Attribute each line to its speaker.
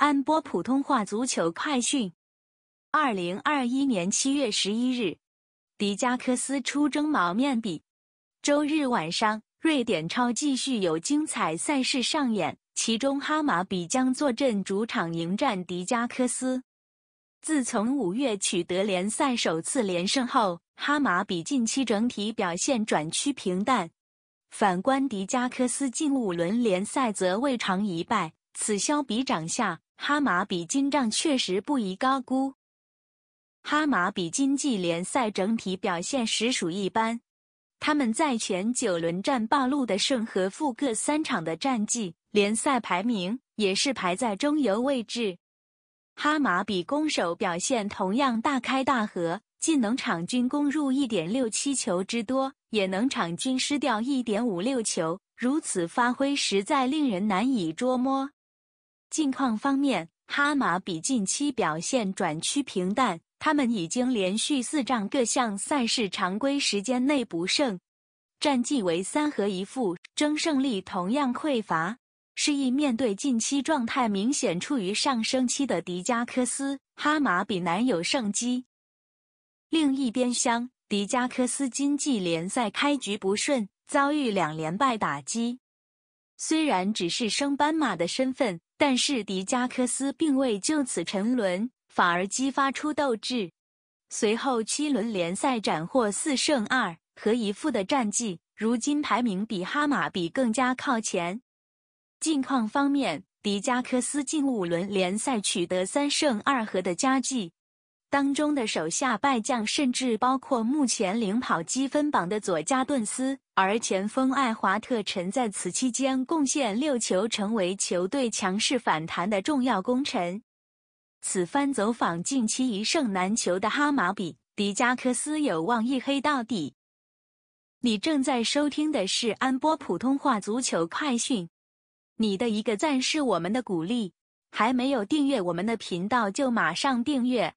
Speaker 1: 安播普通话足球快讯，二零二一年七月十一日，迪加科斯出征毛面比。周日晚上，瑞典超继续有精彩赛事上演，其中哈马比将坐镇主场迎战迪加科斯。自从五月取得联赛首次连胜后，哈马比近期整体表现转趋平淡，反观迪加科斯近五轮联赛则未尝一败。此消彼长下。哈马比金账确实不宜高估。哈马比经济联赛整体表现实属一般，他们在前九轮战暴露的胜和负各三场的战绩，联赛排名也是排在中游位置。哈马比攻守表现同样大开大合，既能场均攻入一点六七球之多，也能场均失掉一点五六球，如此发挥实在令人难以捉摸。近况方面，哈马比近期表现转趋平淡，他们已经连续四仗各项赛事常规时间内不胜，战绩为三和一负，争胜利同样匮乏。是以面对近期状态明显处于上升期的迪加科斯，哈马比难有胜机。另一边厢，迪加科斯今季联赛开局不顺，遭遇两连败打击。虽然只是升斑马的身份，但是迪加克斯并未就此沉沦，反而激发出斗志。随后七轮联赛斩获四胜二和一负的战绩，如今排名比哈马比更加靠前。近况方面，迪加克斯近五轮联赛取得三胜二和的佳绩，当中的手下败将甚至包括目前领跑积分榜的佐加顿斯。而前锋艾华特臣在此期间贡献六球，成为球队强势反弹的重要功臣。此番走访近期一胜难求的哈马比，迪加克斯有望一黑到底。你正在收听的是安波普通话足球快讯。你的一个赞是我们的鼓励，还没有订阅我们的频道就马上订阅。